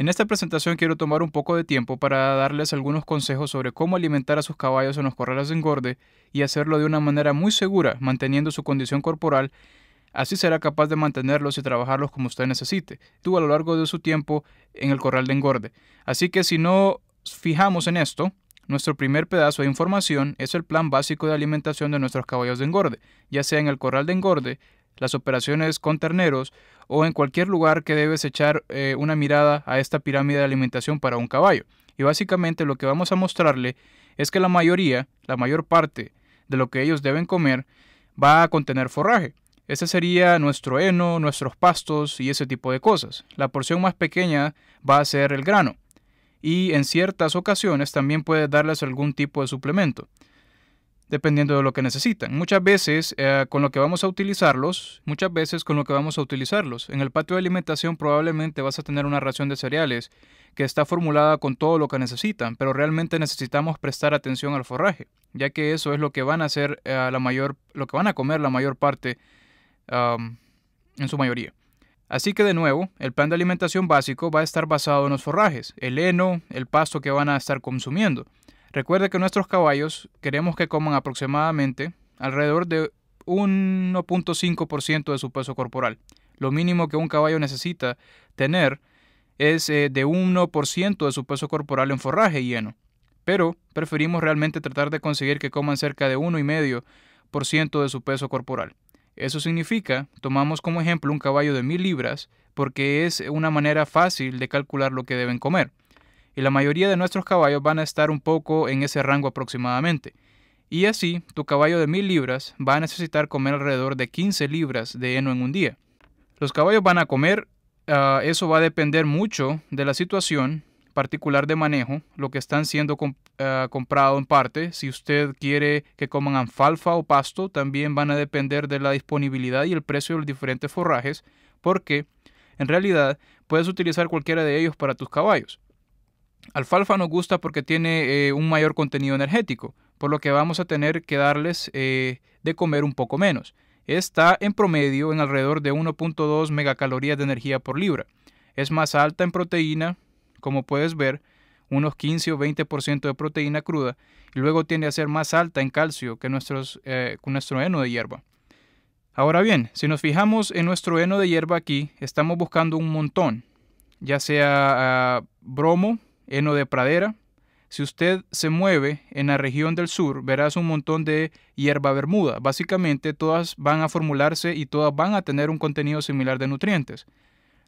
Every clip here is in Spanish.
En esta presentación quiero tomar un poco de tiempo para darles algunos consejos sobre cómo alimentar a sus caballos en los corrales de engorde y hacerlo de una manera muy segura, manteniendo su condición corporal. Así será capaz de mantenerlos y trabajarlos como usted necesite, tú a lo largo de su tiempo en el corral de engorde. Así que si no fijamos en esto, nuestro primer pedazo de información es el plan básico de alimentación de nuestros caballos de engorde, ya sea en el corral de engorde, las operaciones con terneros o en cualquier lugar que debes echar eh, una mirada a esta pirámide de alimentación para un caballo. Y básicamente lo que vamos a mostrarle es que la mayoría, la mayor parte de lo que ellos deben comer va a contener forraje. Ese sería nuestro heno, nuestros pastos y ese tipo de cosas. La porción más pequeña va a ser el grano. Y en ciertas ocasiones también puedes darles algún tipo de suplemento dependiendo de lo que necesitan. Muchas veces eh, con lo que vamos a utilizarlos, muchas veces con lo que vamos a utilizarlos. En el patio de alimentación probablemente vas a tener una ración de cereales que está formulada con todo lo que necesitan, pero realmente necesitamos prestar atención al forraje, ya que eso es lo que van a hacer eh, la mayor, lo que van a comer la mayor parte en su mayoría. Así que de nuevo, el plan de alimentación básico va a estar basado en los forrajes, el heno, el pasto que van a estar consumiendo. Recuerde que nuestros caballos queremos que coman aproximadamente alrededor de 1.5% de su peso corporal. Lo mínimo que un caballo necesita tener es eh, de 1% de su peso corporal en forraje lleno, Pero preferimos realmente tratar de conseguir que coman cerca de 1,5% de su peso corporal. Eso significa, tomamos como ejemplo un caballo de 1000 libras porque es una manera fácil de calcular lo que deben comer y la mayoría de nuestros caballos van a estar un poco en ese rango aproximadamente. Y así, tu caballo de mil libras va a necesitar comer alrededor de 15 libras de heno en un día. Los caballos van a comer, ah, eso va a depender mucho de la situación particular de manejo, lo que están siendo ah, comprado en parte. Si usted quiere que coman alfalfa o pasto, también van a depender de la disponibilidad y el precio de los diferentes forrajes, porque en realidad puedes utilizar cualquiera de ellos para tus caballos. Alfalfa nos gusta porque tiene eh, un mayor contenido energético, por lo que vamos a tener que darles eh, de comer un poco menos. Está en promedio en alrededor de 1.2 megacalorías de energía por libra. Es más alta en proteína, como puedes ver, unos 15 o 20% de proteína cruda, y luego tiende a ser más alta en calcio que nuestros, eh, nuestro heno de hierba. Ahora bien, si nos fijamos en nuestro heno de hierba aquí, estamos buscando un montón, ya sea ah, bromo, Eno de pradera. Si usted se mueve en la región del sur, verás un montón de hierba bermuda. Básicamente todas van a formularse y todas van a tener un contenido similar de nutrientes,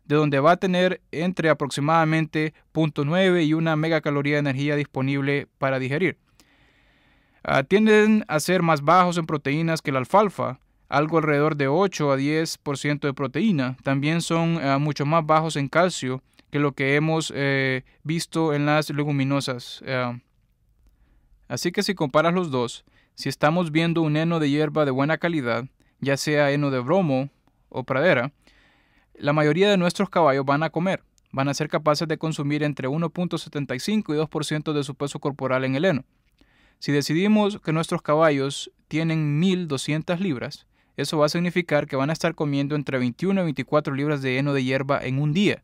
de donde va a tener entre aproximadamente 0.9 y una megacaloría de energía disponible para digerir. Ah, tienden a ser más bajos en proteínas que la alfalfa, algo alrededor de 8 a 10% de proteína. También son ah, mucho más bajos en calcio que lo que hemos eh, visto en las leguminosas. Eh, así que si comparas los dos, si estamos viendo un heno de hierba de buena calidad, ya sea heno de bromo o pradera, la mayoría de nuestros caballos van a comer, van a ser capaces de consumir entre 1.75 y 2% de su peso corporal en el heno. Si decidimos que nuestros caballos tienen 1.200 libras, eso va a significar que van a estar comiendo entre 21 y 24 libras de heno de hierba en un día.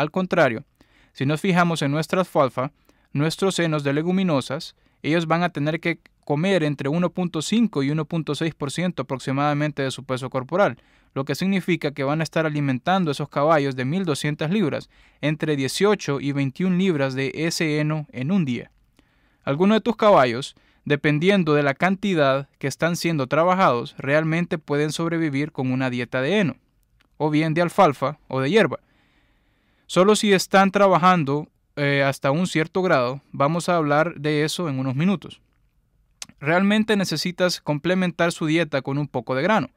Al contrario, si nos fijamos en nuestra alfalfa, nuestros senos de leguminosas, ellos van a tener que comer entre 1.5 y 1.6% aproximadamente de su peso corporal, lo que significa que van a estar alimentando esos caballos de 1.200 libras, entre 18 y 21 libras de ese heno en un día. Algunos de tus caballos, dependiendo de la cantidad que están siendo trabajados, realmente pueden sobrevivir con una dieta de heno, o bien de alfalfa o de hierba, Solo si están trabajando eh, hasta un cierto grado, vamos a hablar de eso en unos minutos. Realmente necesitas complementar su dieta con un poco de grano.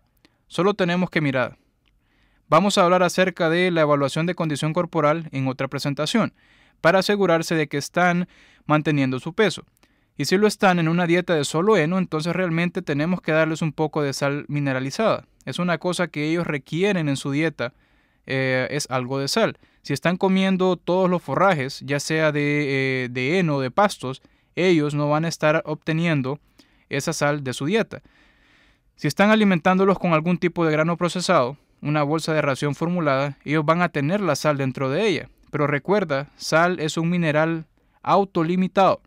Solo tenemos que mirar. Vamos a hablar acerca de la evaluación de condición corporal en otra presentación, para asegurarse de que están manteniendo su peso. Y si lo están en una dieta de solo heno, entonces realmente tenemos que darles un poco de sal mineralizada. Es una cosa que ellos requieren en su dieta, eh, es algo de sal. Si están comiendo todos los forrajes, ya sea de, eh, heno o de pastos, ellos no van a estar obteniendo esa sal de su dieta. Si están alimentándolos con algún tipo de grano procesado, una bolsa de ración formulada, ellos van a tener la sal dentro de ella. Pero recuerda, sal es un mineral autolimitado,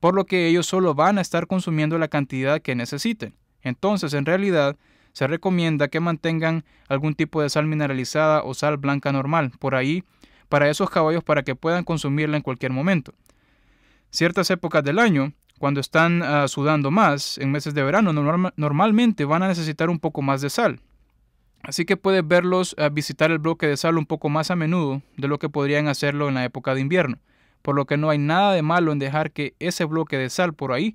por lo que ellos solo van a estar consumiendo la cantidad que necesiten. Entonces, en realidad, se recomienda que mantengan algún tipo de sal mineralizada o sal blanca normal por ahí para esos caballos para que puedan consumirla en cualquier momento. Ciertas épocas del año, cuando están ah, sudando más, en meses de verano, normalmente van a necesitar un poco más de sal. Así que puedes verlos ah, visitar el bloque de sal un poco más a menudo de lo que podrían hacerlo en la época de invierno, por lo que no hay nada de malo en dejar que ese bloque de sal por ahí,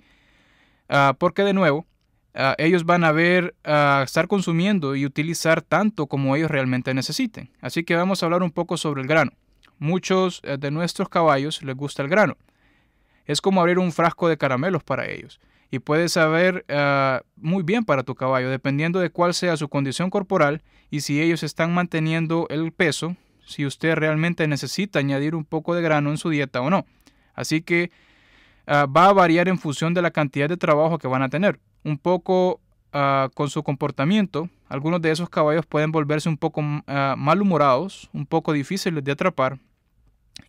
ah, porque de nuevo, Ah, ellos van a ver a ah, estar consumiendo y utilizar tanto como ellos realmente necesiten. Así que vamos a hablar un poco sobre el grano. Muchos eh, de nuestros caballos les gusta el grano. Es como abrir un frasco de caramelos para ellos. Y puedes saber ah, muy bien para tu caballo, dependiendo de cuál sea su condición corporal y si ellos están manteniendo el peso, si usted realmente necesita añadir un poco de grano en su dieta o no. Así que Ah, va a variar en función de la cantidad de trabajo que van a tener. Un poco ah, con su comportamiento, algunos de esos caballos pueden volverse un poco mm, ah, malhumorados, un poco difíciles de atrapar,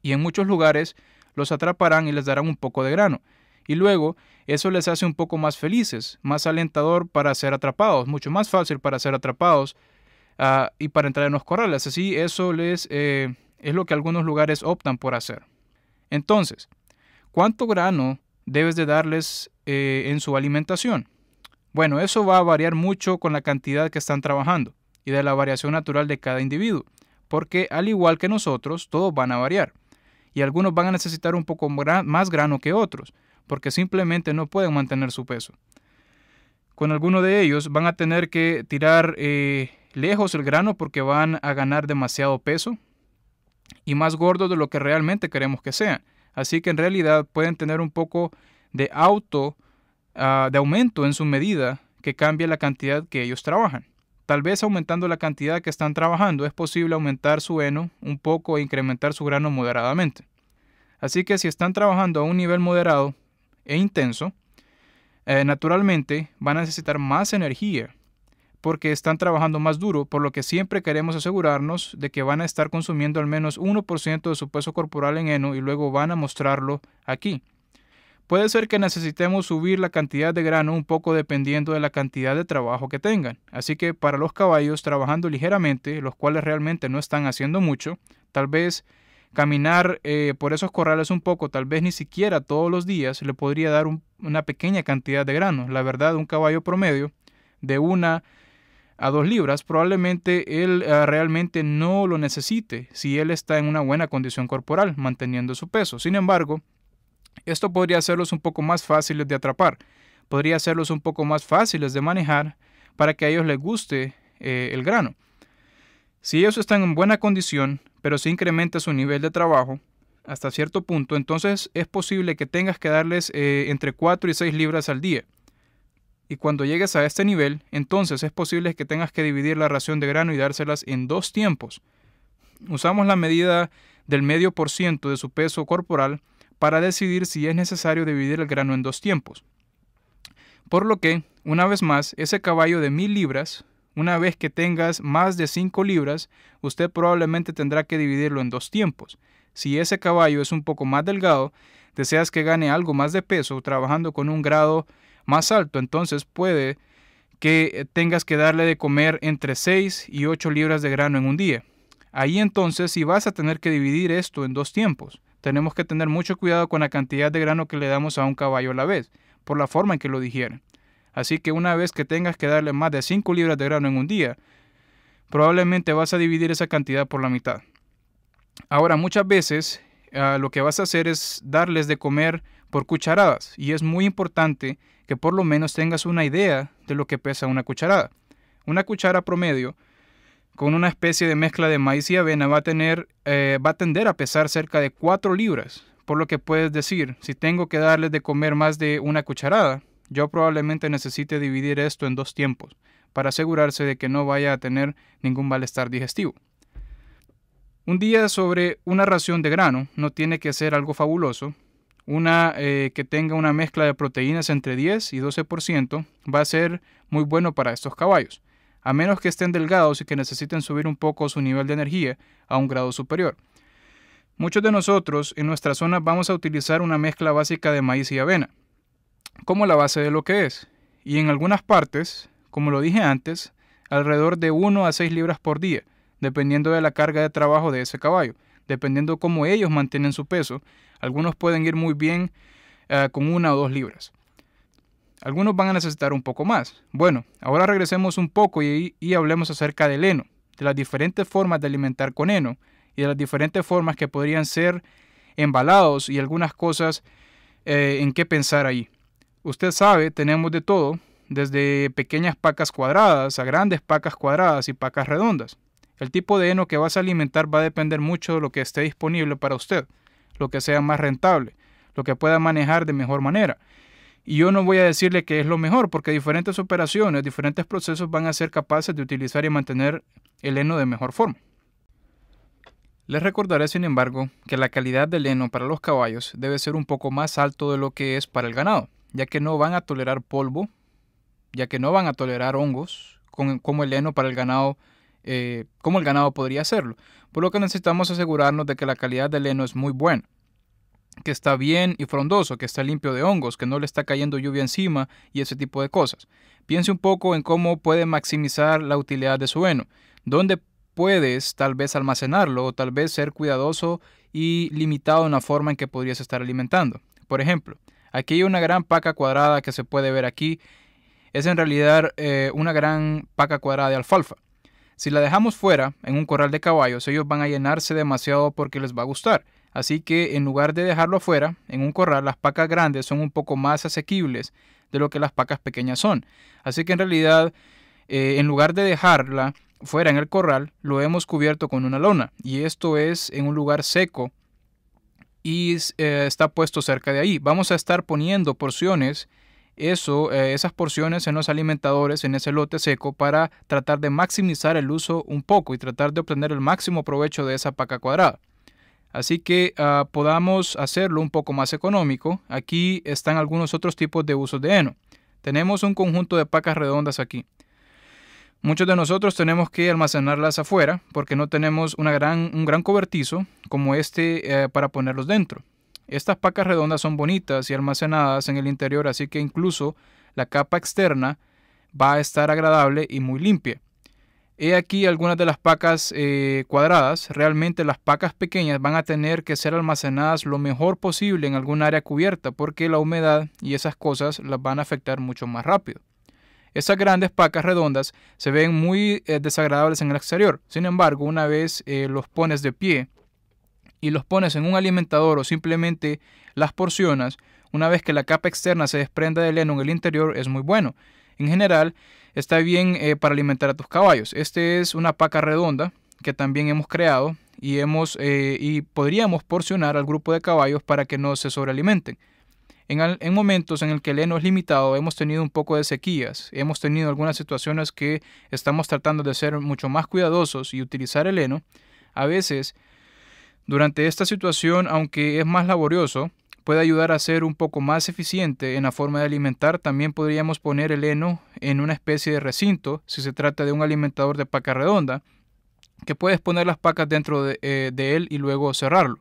y en muchos lugares los atraparán y les darán un poco de grano. Y luego eso les hace un poco más felices, más alentador para ser atrapados, mucho más fácil para ser atrapados y para entrar en los corrales. Así eso les, eh, es lo que algunos lugares optan por hacer. Entonces, ¿Cuánto grano debes de darles eh, en su alimentación? Bueno, eso va a variar mucho con la cantidad que están trabajando y de la variación natural de cada individuo, porque al igual que nosotros, todos van a variar. Y algunos van a necesitar un poco más grano que otros, porque simplemente no pueden mantener su peso. Con algunos de ellos van a tener que tirar eh, lejos el grano porque van a ganar demasiado peso y más gordo de lo que realmente queremos que sean. Así que en realidad pueden tener un poco de auto, ah, de aumento en su medida que cambia la cantidad que ellos trabajan. Tal vez aumentando la cantidad que están trabajando es posible aumentar su heno un poco e incrementar su grano moderadamente. Así que si están trabajando a un nivel moderado e intenso, eh, naturalmente van a necesitar más energía porque están trabajando más duro, por lo que siempre queremos asegurarnos de que van a estar consumiendo al menos 1% de su peso corporal en heno y luego van a mostrarlo aquí. Puede ser que necesitemos subir la cantidad de grano un poco dependiendo de la cantidad de trabajo que tengan. Así que para los caballos trabajando ligeramente, los cuales realmente no están haciendo mucho, tal vez caminar eh, por esos corrales un poco, tal vez ni siquiera todos los días, le podría dar una pequeña cantidad de grano. La verdad, un caballo promedio de una a dos libras, probablemente él eh, realmente no lo necesite si él está en una buena condición corporal, manteniendo su peso. Sin embargo, esto podría hacerlos un poco más fáciles de atrapar, podría hacerlos un poco más fáciles de manejar para que a ellos les guste eh, el grano. Si ellos están en buena condición, pero se incrementa su nivel de trabajo hasta cierto punto, entonces es posible que tengas que darles eh, entre 4 y 6 libras al día y cuando llegues a este nivel, entonces es posible que tengas que dividir la ración de grano y dárselas en dos tiempos. Usamos la medida del medio por ciento de su peso corporal para decidir si es necesario dividir el grano en dos tiempos. Por lo que, una vez más, ese caballo de mil libras, una vez que tengas más de 5 libras, usted probablemente tendrá que dividirlo en dos tiempos. Si ese caballo es un poco más delgado, deseas que gane algo más de peso trabajando con un grado más alto. Entonces puede que tengas que darle de comer entre 6 y 8 libras de grano en un día. Ahí entonces si vas a tener que dividir esto en dos tiempos. Tenemos que tener mucho cuidado con la cantidad de grano que le damos a un caballo a la vez, por la forma en que lo digieren Así que una vez que tengas que darle más de 5 libras de grano en un día, probablemente vas a dividir esa cantidad por la mitad. Ahora, muchas veces ah, lo que vas a hacer es darles de comer por cucharadas y es muy importante por lo menos tengas una idea de lo que pesa una cucharada. Una cuchara promedio con una especie de mezcla de maíz y avena va a, tener, eh, va a tender a pesar cerca de 4 libras, por lo que puedes decir, si tengo que darles de comer más de una cucharada, yo probablemente necesite dividir esto en dos tiempos, para asegurarse de que no vaya a tener ningún malestar digestivo. Un día sobre una ración de grano no tiene que ser algo fabuloso, una eh, que tenga una mezcla de proteínas entre 10 y 12% va a ser muy bueno para estos caballos, a menos que estén delgados y que necesiten subir un poco su nivel de energía a un grado superior. Muchos de nosotros en nuestra zona vamos a utilizar una mezcla básica de maíz y avena, como la base de lo que es, y en algunas partes, como lo dije antes, alrededor de 1 a 6 libras por día, dependiendo de la carga de trabajo de ese caballo dependiendo cómo ellos mantienen su peso. Algunos pueden ir muy bien eh, con una o dos libras. Algunos van a necesitar un poco más. Bueno, ahora regresemos un poco y, hablemos acerca del heno, de las diferentes formas de alimentar con heno y de las diferentes formas que podrían ser embalados y algunas cosas eh, en qué pensar ahí. Usted sabe, tenemos de todo, desde pequeñas pacas cuadradas a grandes pacas cuadradas y pacas redondas. El tipo de heno que vas a alimentar va a depender mucho de lo que esté disponible para usted, lo que sea más rentable, lo que pueda manejar de mejor manera. Y yo no voy a decirle que es lo mejor, porque diferentes operaciones, diferentes procesos van a ser capaces de utilizar y mantener el heno de mejor forma. Les recordaré, sin embargo, que la calidad del heno para los caballos debe ser un poco más alto de lo que es para el ganado, ya que no van a tolerar polvo, ya que no van a tolerar hongos, como el heno para el ganado eh, cómo como el ganado podría hacerlo, por lo que necesitamos asegurarnos de que la calidad del heno es muy buena que está bien y frondoso, que está limpio de hongos, que no le está cayendo lluvia encima y ese tipo de cosas. Piense un poco en cómo puede maximizar la utilidad de su heno, dónde puedes tal vez almacenarlo o tal vez ser cuidadoso y limitado en la forma en que podrías estar alimentando. Por ejemplo, aquí hay una gran paca cuadrada que se puede ver aquí. Es en realidad eh, una gran paca cuadrada de alfalfa. Si la dejamos fuera, en un corral de caballos, ellos van a llenarse demasiado porque les va a gustar. Así que en lugar de dejarlo afuera, en un corral las pacas grandes son un poco más asequibles de lo que las pacas pequeñas son. Así que en realidad, eh, en lugar de dejarla fuera en el corral, lo hemos cubierto con una lona. Y esto es en un lugar seco y eh, está puesto cerca de ahí. Vamos a estar poniendo porciones eso, eh, esas porciones en los alimentadores, en ese lote seco, para tratar de maximizar el uso un poco y tratar de obtener el máximo provecho de esa paca cuadrada. Así que ah, podamos hacerlo un poco más económico. Aquí están algunos otros tipos de usos de heno. Tenemos un conjunto de pacas redondas aquí. Muchos de nosotros tenemos que almacenarlas afuera porque no tenemos una gran, un gran cobertizo como este eh, para ponerlos dentro. Estas pacas redondas son bonitas y almacenadas en el interior, así que incluso la capa externa va a estar agradable y muy limpia. He aquí algunas de las pacas eh, cuadradas. Realmente las pacas pequeñas van a tener que ser almacenadas lo mejor posible en algún área cubierta porque la humedad y esas cosas las van a afectar mucho más rápido. Esas grandes pacas redondas se ven muy eh, desagradables en el exterior. Sin embargo, una vez eh, los pones de pie y los pones en un alimentador o simplemente las porcionas, una vez que la capa externa se desprenda del heno en el interior es muy bueno. En general, está bien eh, para alimentar a tus caballos. Este es una paca redonda que también hemos creado y, hemos, eh, y podríamos porcionar al grupo de caballos para que no se sobrealimenten. En, en, momentos en el que el heno es limitado, hemos tenido un poco de sequías, hemos tenido algunas situaciones que estamos tratando de ser mucho más cuidadosos y utilizar el heno. A veces durante esta situación, aunque es más laborioso, puede ayudar a ser un poco más eficiente en la forma de alimentar. También podríamos poner el heno en una especie de recinto, si se trata de un alimentador de paca redonda, que puedes poner las pacas dentro de, eh, de él y luego cerrarlo.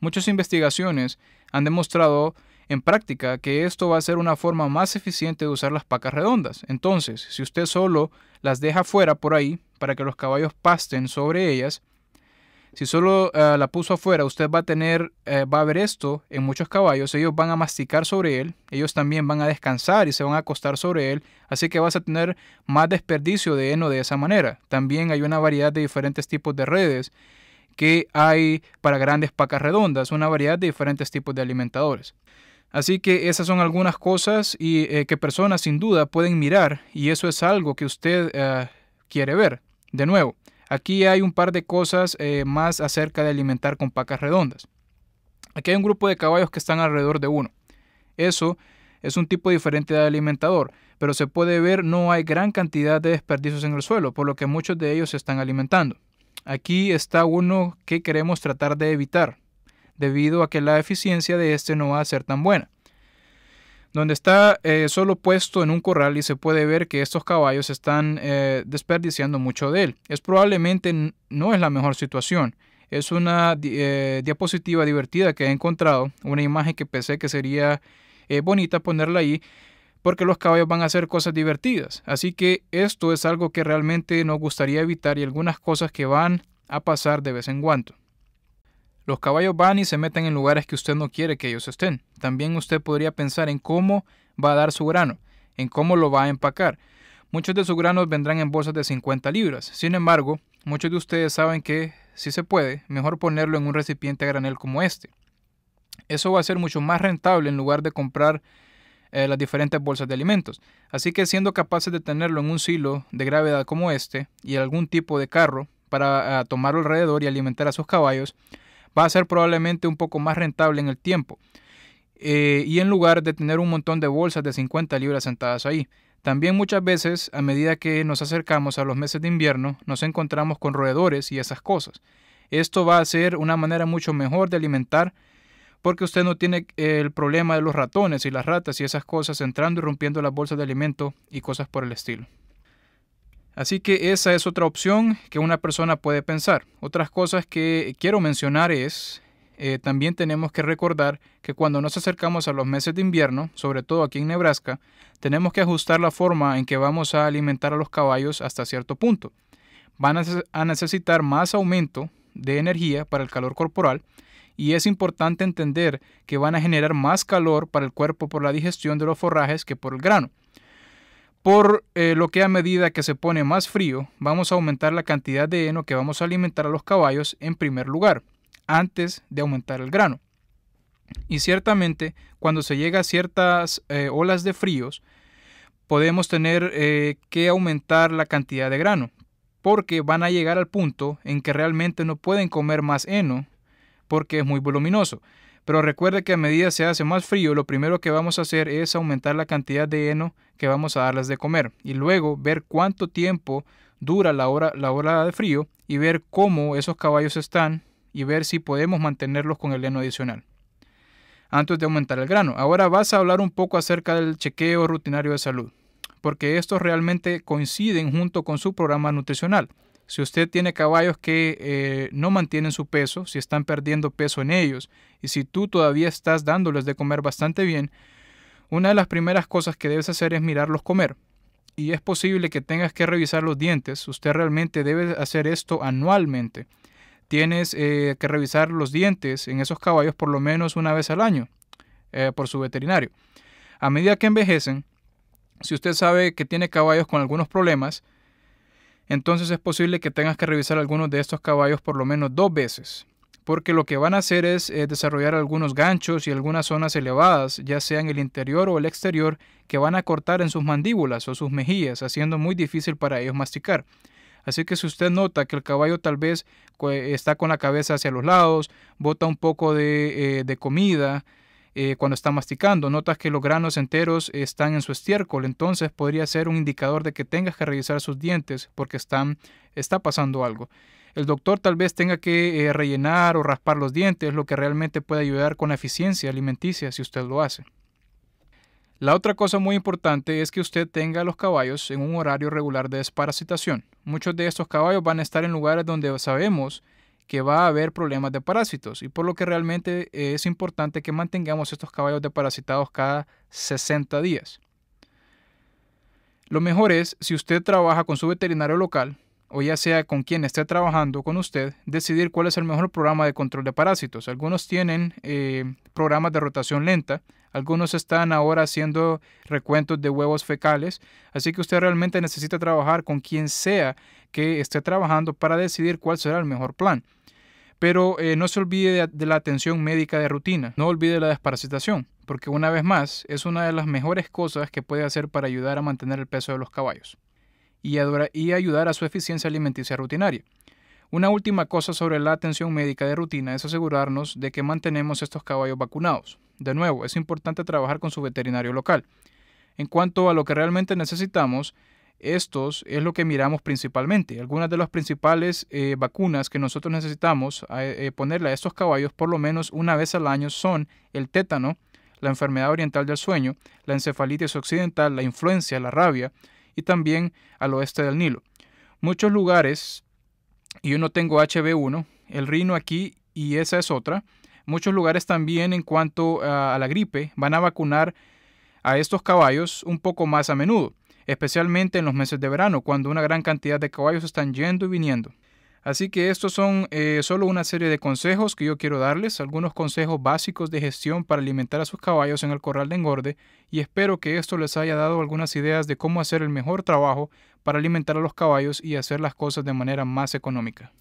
Muchas investigaciones han demostrado en práctica que esto va a ser una forma más eficiente de usar las pacas redondas. Entonces, si usted solo las deja fuera por ahí para que los caballos pasten sobre ellas, si solo eh, la puso afuera, usted va a tener, eh, va a ver esto en muchos caballos. Ellos van a masticar sobre él, ellos también van a descansar y se van a acostar sobre él. Así que vas a tener más desperdicio de heno de esa manera. También hay una variedad de diferentes tipos de redes que hay para grandes pacas redondas, una variedad de diferentes tipos de alimentadores. Así que esas son algunas cosas y, eh, que personas sin duda pueden mirar y eso es algo que usted quiere ver. De nuevo, Aquí hay un par de cosas eh, más acerca de alimentar con pacas redondas. Aquí hay un grupo de caballos que están alrededor de uno. Eso es un tipo diferente de alimentador, pero se puede ver no hay gran cantidad de desperdicios en el suelo, por lo que muchos de ellos se están alimentando. Aquí está uno que queremos tratar de evitar, debido a que la eficiencia de este no va a ser tan buena donde está eh, solo puesto en un corral y se puede ver que estos caballos están eh, desperdiciando mucho de él. Es probablemente no es la mejor situación. Es una eh, diapositiva divertida que he encontrado, una imagen que pensé que sería bonita ponerla ahí, porque los caballos van a hacer cosas divertidas. Así que esto es algo que realmente nos gustaría evitar y algunas cosas que van a pasar de vez en cuando. Los caballos van y se meten en lugares que usted no quiere que ellos estén. También usted podría pensar en cómo va a dar su grano, en cómo lo va a empacar. Muchos de sus granos vendrán en bolsas de 50 libras. Sin embargo, muchos de ustedes saben que, si se puede, mejor ponerlo en un recipiente a granel como este. Eso va a ser mucho más rentable en lugar de comprar eh, las diferentes bolsas de alimentos. Así que siendo capaces de tenerlo en un silo de gravedad como este y algún tipo de carro para ah, tomarlo alrededor y alimentar a sus caballos, va a ser probablemente un poco más rentable en el tiempo. Eh, y en lugar de tener un montón de bolsas de 50 libras sentadas ahí. También muchas veces, a medida que nos acercamos a los meses de invierno, nos encontramos con roedores y esas cosas. Esto va a ser una manera mucho mejor de alimentar porque usted no tiene eh, el problema de los ratones y las ratas y esas cosas entrando y rompiendo las bolsas de alimento y cosas por el estilo. Así que esa es otra opción que una persona puede pensar. Otras cosas que quiero mencionar es, eh, también tenemos que recordar que cuando nos acercamos a los meses de invierno, sobre todo aquí en Nebraska, tenemos que ajustar la forma en que vamos a alimentar a los caballos hasta cierto punto. Van a necesitar más aumento de energía para el calor corporal y es importante entender que van a generar más calor para el cuerpo por la digestión de los forrajes que por el grano por eh, lo que a medida que se pone más frío, vamos a aumentar la cantidad de heno que vamos a alimentar a los caballos en primer lugar, antes de aumentar el grano. Y ciertamente, cuando se llega a ciertas eh, olas de fríos, podemos tener eh, que aumentar la cantidad de grano, porque van a llegar al punto en que realmente no pueden comer más heno, porque es muy voluminoso. Pero recuerde que a medida se hace más frío, lo primero que vamos a hacer es aumentar la cantidad de heno que vamos a darles de comer y luego ver cuánto tiempo dura la hora, la hora de frío y ver cómo esos caballos están y ver si podemos mantenerlos con el heno adicional antes de aumentar el grano. Ahora vas a hablar un poco acerca del chequeo rutinario de salud, porque estos realmente coinciden junto con su programa nutricional. Si usted tiene caballos que eh, no mantienen su peso, si están perdiendo peso en ellos, y si tú todavía estás dándoles de comer bastante bien, una de las primeras cosas que debes hacer es mirarlos comer. Y es posible que tengas que revisar los dientes. Usted realmente debe hacer esto anualmente. Tienes eh, que revisar los dientes en esos caballos por lo menos una vez al año eh, por su veterinario. A medida que envejecen, si usted sabe que tiene caballos con algunos problemas, entonces es posible que tengas que revisar algunos de estos caballos por lo menos dos veces, porque lo que van a hacer es eh, desarrollar algunos ganchos y algunas zonas elevadas, ya sea en el interior o el exterior, que van a cortar en sus mandíbulas o sus mejillas, haciendo muy difícil para ellos masticar. Así que si usted nota que el caballo tal vez está con la cabeza hacia los lados, bota un poco de eh, comida, eh, cuando está masticando. Notas que los granos enteros están en su estiércol, entonces podría ser un indicador de que tengas que revisar sus dientes porque están, está pasando algo. El doctor tal vez tenga que eh, rellenar o raspar los dientes, lo que realmente puede ayudar con la eficiencia alimenticia si usted lo hace. La otra cosa muy importante es que usted tenga a los caballos en un horario regular de desparasitación. Muchos de estos caballos van a estar en lugares donde sabemos que va a haber problemas de parásitos y por lo que realmente es importante que mantengamos estos caballos de parasitados cada 60 días. Lo mejor es, si usted trabaja con su veterinario local, o ya sea con quien esté trabajando con usted, decidir cuál es el mejor programa de control de parásitos. Algunos tienen eh, programas de rotación lenta, algunos están ahora haciendo recuentos de huevos fecales, así que usted realmente necesita trabajar con quien sea que esté trabajando para decidir cuál será el mejor plan. Pero eh, no se olvide de, la atención médica de rutina, no olvide la desparasitación, porque una vez más es una de las mejores cosas que puede hacer para ayudar a mantener el peso de los caballos y ayudar a su eficiencia alimenticia rutinaria. Una última cosa sobre la atención médica de rutina es asegurarnos de que mantenemos estos caballos vacunados. De nuevo, es importante trabajar con su veterinario local. En cuanto a lo que realmente necesitamos, estos es lo que miramos principalmente. Algunas de las principales eh, vacunas que nosotros necesitamos eh, ponerle a estos caballos por lo menos una vez al año son el tétano, la enfermedad oriental del sueño, la encefalitis occidental, la influencia, la rabia y también al oeste del Nilo. Muchos lugares, y yo no tengo HB1, el rino aquí y esa es otra. Muchos lugares también en cuanto a la gripe van a vacunar a estos caballos un poco más a menudo especialmente en los meses de verano, cuando una gran cantidad de caballos están yendo y viniendo. Así que estos son eh, solo una serie de consejos que yo quiero darles, algunos consejos básicos de gestión para alimentar a sus caballos en el corral de engorde, y espero que esto les haya dado algunas ideas de cómo hacer el mejor trabajo para alimentar a los caballos y hacer las cosas de manera más económica.